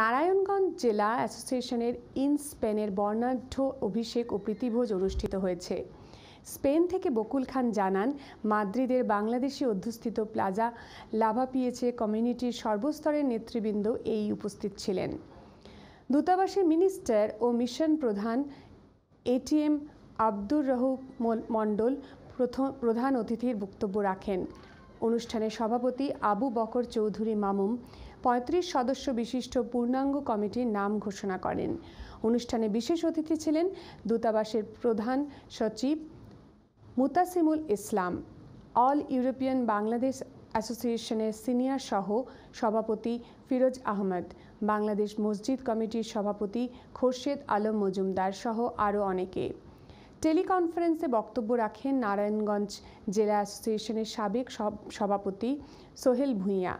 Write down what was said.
নারায়ণগঞ্জ জেলা অ্যাসোসিয়েশনের ইন স্পেনের বর্ণাঢ্য অভিষেক ও প্রীতিভোজ অনুষ্ঠিত হয়েছে স্পেন থেকে বকুল খান জানান মাদ্রিদের বাংলাদেশি অধ্যুষিত প্লাজা লাভা পিয়েছে কমিউনিটির সর্বস্তরের নেতৃবৃন্দ এই উপস্থিত ছিলেন দূতাবাসের মিনিস্টার ও মিশন প্রধান এটিএম আব্দুর রহুক মণ্ডল প্রধান অতিথির বক্তব্য রাখেন অনুষ্ঠানে সভাপতি আবু বকর চৌধুরী মামুম পঁয়ত্রিশ সদস্য বিশিষ্ট পূর্ণাঙ্গ কমিটির নাম ঘোষণা করেন অনুষ্ঠানে বিশেষ অতিথি ছিলেন দূতাবাসের প্রধান সচিব মুতাসিমুল ইসলাম অল ইউরোপিয়ান বাংলাদেশ অ্যাসোসিয়েশনের সিনিয়র সহ সভাপতি ফিরোজ আহমদ বাংলাদেশ মসজিদ কমিটির সভাপতি খোরশেদ আলম মজুমদার সহ আরও অনেকে টেলিকনফারেন্সে বক্তব্য রাখেন নারায়ণগঞ্জ জেলা অ্যাসোসিয়েশনের সাবেক সভাপতি সোহেল ভূঁইয়া